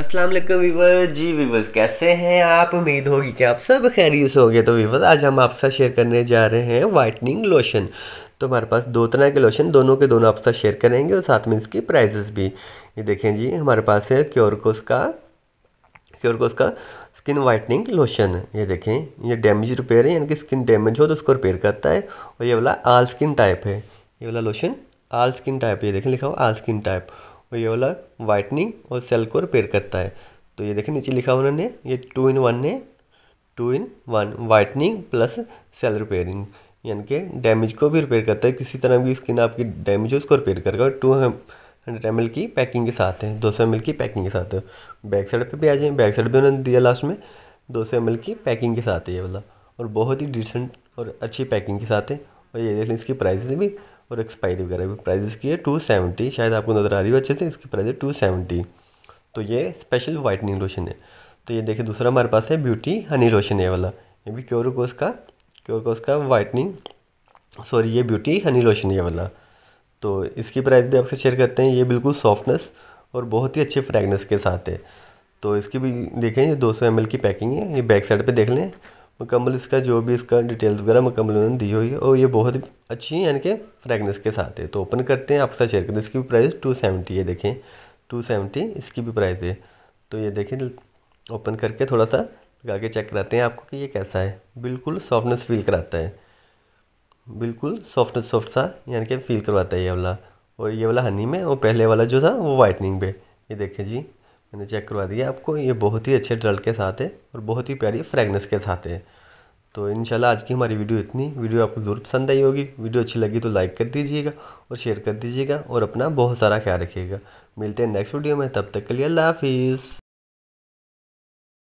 असलम वालेकुम वीवर जी वीवर्स कैसे हैं आप उम्मीद होगी कि आप सब खैरियत से गए तो वीवर आज हम साथ शेयर करने जा रहे हैं वाइटनिंग लोशन तो हमारे पास दो तरह के लोशन दोनों के दोनों आप साथ शेयर करेंगे और साथ में इसकी प्राइजेस भी ये देखें जी हमारे पास है क्योरकोस का क्योरकोस का स्किन वाइटनिंग लोशन ये देखें ये डैमेज रिपेयर है यानी कि स्किन डैमेज हो तो उसको रिपेयर करता है और ये वाला आल स्किन टाइप है ये वाला लोशन आल स्किन टाइप ये देखें लिखा हुआ आल स्किन टाइप और ये वाला वाइटनिंग और सेल को रिपेयर करता है तो ये देखें नीचे लिखा उन्होंने ये टू इन वन है two in one whitening plus cell repairing यानी कि डैमेज को भी रिपेयर करता है किसी तरह की स्किन आपकी डैमेज हो उसको रिपेयर करेगा और टू हंड्रेड एम की पैकिंग के साथ है दो सौ एम की पैकिंग के साथ है बैक साइड पे भी आ जाए बैक साइड भी उन्होंने दिया लास्ट में दो सौ एम की पैकिंग के साथ है ये वाला और बहुत ही डिसेंट और अच्छी पैकिंग के साथ है और ये देख लें इसकी प्राइस भी और एक्सपायरी वगैरह भी प्राइजेस इसकी है टू सेवेंटी शायद आपको नज़र आ रही हो अच्छे से इसकी प्राइस है टू सेवेंटी तो ये स्पेशल वाइटनिंग लोशन है तो ये देखिए दूसरा हमारे पास है ब्यूटी हनी लोशन ये वाला ये भी क्योर कोस का क्योर कोस का वाइटनिंग सॉरी ये ब्यूटी हनी लोशन ये वाला तो इसकी प्राइस भी आपसे शेयर करते हैं ये बिल्कुल सॉफ्टनेस और बहुत ही अच्छे फ्रैगनेस के साथ है तो इसकी भी देखें ये दो सौ की पैकिंग है ये बैक साइड पर देख लें मुकम्मल इसका जो भी इसका डिटेल्स वगैरह मुकम्मल उन्होंने दी हुई है और ये बहुत ही अच्छी यानी कि फ्रेगनेंस के साथ है तो ओपन करते हैं आपके साथ शेयर करते हैं इसकी भी प्राइस टू सेवेंटी है देखें टू सेवेंटी इसकी भी प्राइस है तो ये देखें ओपन करके थोड़ा सा लगा के चेक कराते हैं आपको कि ये कैसा है बिल्कुल सॉफ्टनेस फील कराता है बिल्कुल सॉफ्टनेस सॉफ्ट सा यानी कि फील करवाता है ये वाला और ये वाला हनी में और पहले वाला जो था वो वाइटनिंग पे ये देखें जी मैंने चेक करवा दिया आपको ये बहुत ही अच्छे ड्रल के साथ है और बहुत ही प्यारी फ्रेगनेस के साथ है तो इनशाला आज की हमारी वीडियो इतनी वीडियो आपको ज़रूर पसंद आई होगी वीडियो अच्छी लगी तो लाइक कर दीजिएगा और शेयर कर दीजिएगा और अपना बहुत सारा ख्याल रखिएगा मिलते हैं नेक्स्ट वीडियो में तब तक के लिए अल्लाह हाफिज़